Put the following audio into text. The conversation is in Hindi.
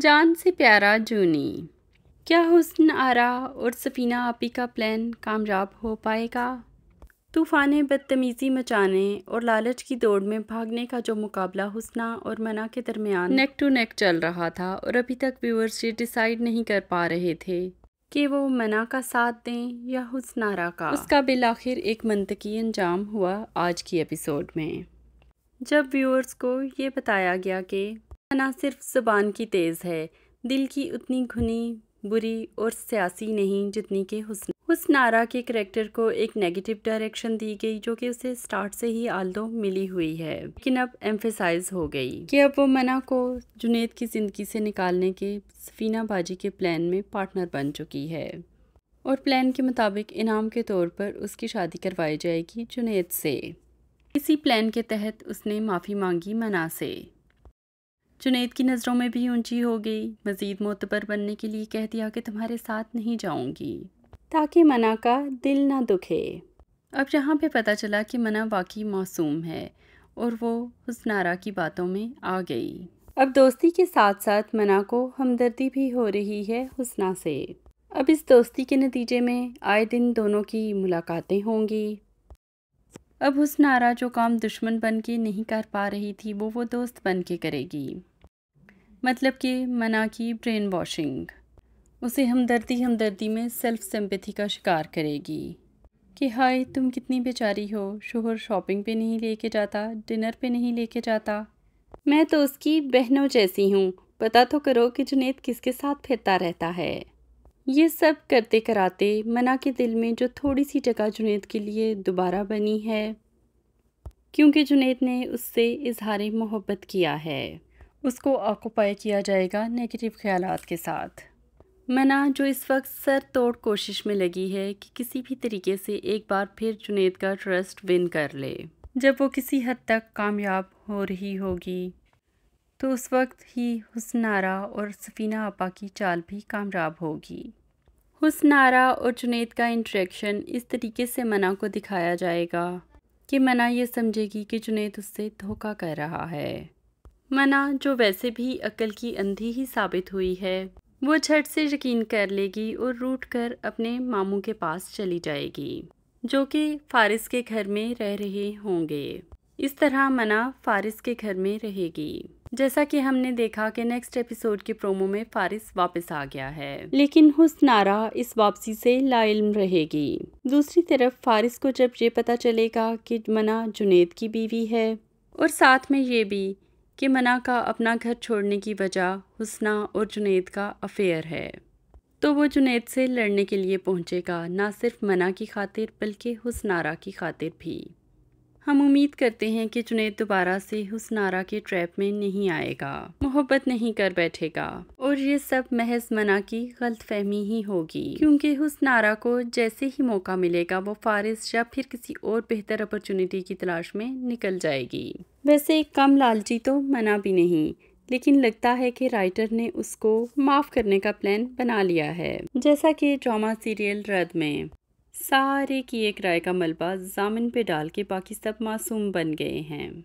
जान से प्यारा जूनी क्या हुस्न आरा और सफीना आपी का प्लान कामयाब हो पाएगा तूफ़ान बदतमीज़ी मचाने और लालच की दौड़ में भागने का जो मुकाबला हुसना और मना के दरमियान नेक टू नेक चल रहा था और अभी तक व्यूअर्स ये डिसाइड नहीं कर पा रहे थे कि वो मना का साथ दें या हुसनारा का उसका बिल आखिर एक मनतकी अंजाम हुआ आज की एपिसोड में जब व्यूअर्स को ये बताया गया कि ना सिर्फ ज़ुबान की तेज़ है दिल की उतनी घुनी बुरी और सियासी नहीं जितनी के हुसन हुसनारा के करेक्टर को एक नेगेटिव डायरेक्शन दी गई जो कि उसे स्टार्ट से ही आल्दो मिली हुई है लेकिन अब एम्फेसाइज हो गई कि अब वो मना को जुनेद की ज़िंदगी से निकालने के सफीना बाजी के प्लान में पार्टनर बन चुकी है और प्लान के मुताबिक इनाम के तौर पर उसकी शादी करवाई जाएगी जुनेद से इसी प्लान के तहत उसने माफ़ी मांगी मना से जुनेद की नज़रों में भी ऊंची हो गई मज़ीद मोतबर बनने के लिए कह दिया कि तुम्हारे साथ नहीं जाऊंगी ताकि मना का दिल ना दुखे अब यहाँ पे पता चला कि मना वाकई मासूम है और वो हुसनारा की बातों में आ गई अब दोस्ती के साथ साथ मना को हमदर्दी भी हो रही है हुसना से अब इस दोस्ती के नतीजे में आए दिन दोनों की मुलाकातें होंगी अब हुसनारा जो काम दुश्मन बन के नहीं कर पा रही थी वो वो दोस्त बन के करेगी मतलब कि मना की ब्रेन वॉशिंग उसे हमदर्दी हमदर्दी में सेल्फ सिंपथी का शिकार करेगी कि हाय तुम कितनी बेचारी हो शोहर शॉपिंग पे नहीं लेके जाता डिनर पे नहीं लेके जाता मैं तो उसकी बहनों जैसी हूँ पता तो करो कि जुनेद किसके साथ फिरता रहता है ये सब करते कराते मना के दिल में जो थोड़ी सी जगह जुनेद के लिए दोबारा बनी है क्योंकि जुनेद ने उससे इजहार मोहब्बत किया है उसको ऑक्यूपाई किया जाएगा नेगेटिव ख्याल के साथ मना जो इस वक्त सर तोड़ कोशिश में लगी है कि किसी भी तरीके से एक बार फिर जुनेद का ट्रस्ट विन कर ले जब वो किसी हद तक कामयाब हो रही होगी तो उस वक्त ही हुसनारा और सफ़ीना आपा की चाल भी कामयाब होगी हुसनारा और जुनेद का इंट्रैक्शन इस तरीके से मना को दिखाया जाएगा कि मना ये समझेगी कि जुनेद उससे धोखा कर रहा है मना जो वैसे भी अकल की अंधी ही साबित हुई है वो झट से यकीन कर लेगी और रूट कर अपने मामू के पास चली जाएगी जो कि फारिस के घर में रह रहे होंगे इस तरह मना फारिस के घर में रहेगी जैसा कि हमने देखा कि नेक्स्ट एपिसोड के प्रोमो में फारिस वापस आ गया है लेकिन हुसनारा इस वापसी से लाइल्म रहेगी दूसरी तरफ फारिस को जब ये पता चलेगा कि मना जुनेद की बीवी है और साथ में ये भी कि मना का अपना घर छोड़ने की वजह हुसना और जुनेद का अफेयर है तो वो जुनेद से लड़ने के लिए पहुंचेगा ना सिर्फ मना की खातिर बल्कि हुसनारा की खातिर भी हम उम्मीद करते हैं कि जुनेद दोबारा से हुसनारा के ट्रैप में नहीं आएगा मोहब्बत नहीं कर बैठेगा और ये सब महज मना की गलत फहमी ही होगी क्योंकि हुसनारा को जैसे ही मौका मिलेगा वो फारिस या फिर किसी और बेहतर अपॉर्चुनिटी की तलाश में निकल जाएगी वैसे कम लालची तो मना भी नहीं लेकिन लगता है कि राइटर ने उसको माफ़ करने का प्लान बना लिया है जैसा कि ड्रामा सीरियल रद में सारे की एक राय का मलबा जामिन पे डाल के बाकी सब मासूम बन गए हैं